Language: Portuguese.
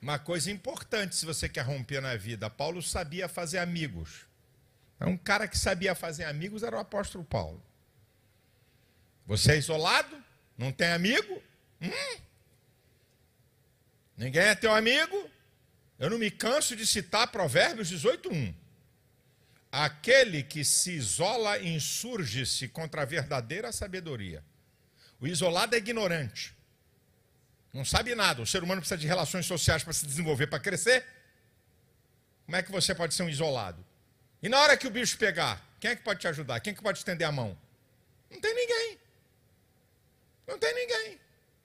Uma coisa importante se você quer romper na vida. Paulo sabia fazer amigos. Um cara que sabia fazer amigos era o apóstolo Paulo. Você é isolado? Não tem amigo? Hum? Ninguém é teu amigo? Eu não me canso de citar Provérbios 18:1. Aquele que se isola insurge-se contra a verdadeira sabedoria. O isolado é ignorante. Não sabe nada. O ser humano precisa de relações sociais para se desenvolver, para crescer. Como é que você pode ser um isolado? E na hora que o bicho pegar, quem é que pode te ajudar? Quem é que pode estender a mão? Não tem ninguém. Não tem ninguém.